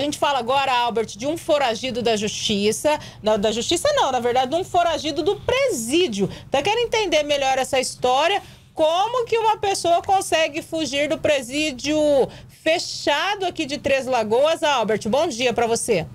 A gente fala agora, Albert, de um foragido da justiça. Não, da justiça não, na verdade, de um foragido do presídio. Então, tá eu quero entender melhor essa história. Como que uma pessoa consegue fugir do presídio fechado aqui de Três Lagoas? Albert, bom dia para você.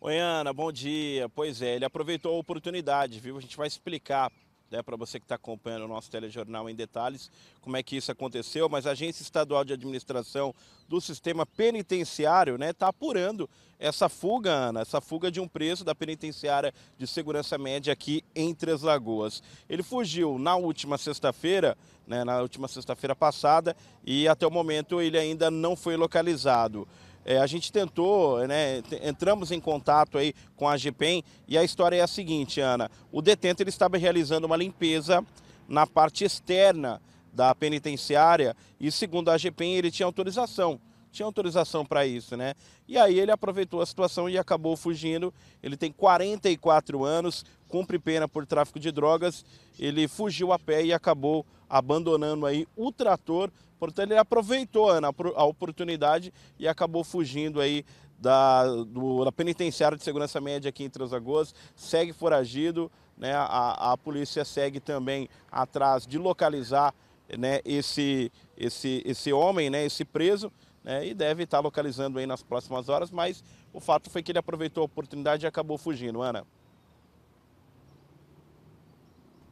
Oi, Ana, bom dia. Pois é, ele aproveitou a oportunidade, viu? A gente vai explicar né, para você que está acompanhando o nosso telejornal em detalhes, como é que isso aconteceu, mas a Agência Estadual de Administração do Sistema Penitenciário está né, tá apurando essa fuga, Ana, essa fuga de um preso da penitenciária de segurança média aqui em Três Lagoas. Ele fugiu na última sexta-feira, né, na última sexta-feira passada, e até o momento ele ainda não foi localizado. É, a gente tentou, né, entramos em contato aí com a GPEM e a história é a seguinte, Ana. O detento ele estava realizando uma limpeza na parte externa da penitenciária e, segundo a GPEM, ele tinha autorização tinha autorização para isso, né? E aí ele aproveitou a situação e acabou fugindo. Ele tem 44 anos, cumpre pena por tráfico de drogas. Ele fugiu a pé e acabou abandonando aí o trator. Portanto, ele aproveitou Ana, a oportunidade e acabou fugindo aí da, do, da penitenciária de segurança média aqui em Transagoas. Segue foragido, né? A, a polícia segue também atrás de localizar né, esse, esse, esse homem, né, esse preso né, e deve estar localizando aí nas próximas horas, mas o fato foi que ele aproveitou a oportunidade e acabou fugindo, Ana.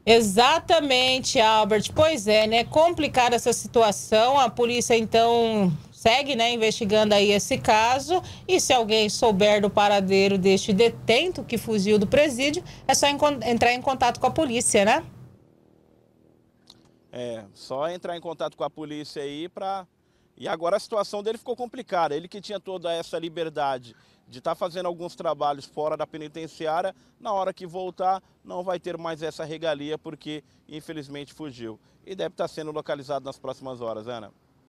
Exatamente, Albert. Pois é, né? Complicada essa situação. A polícia então segue, né, investigando aí esse caso. E se alguém souber do paradeiro deste detento que fugiu do presídio, é só entrar em contato com a polícia, né? É, só entrar em contato com a polícia aí para e agora a situação dele ficou complicada. Ele que tinha toda essa liberdade de estar tá fazendo alguns trabalhos fora da penitenciária, na hora que voltar não vai ter mais essa regalia porque infelizmente fugiu. E deve estar tá sendo localizado nas próximas horas, Ana.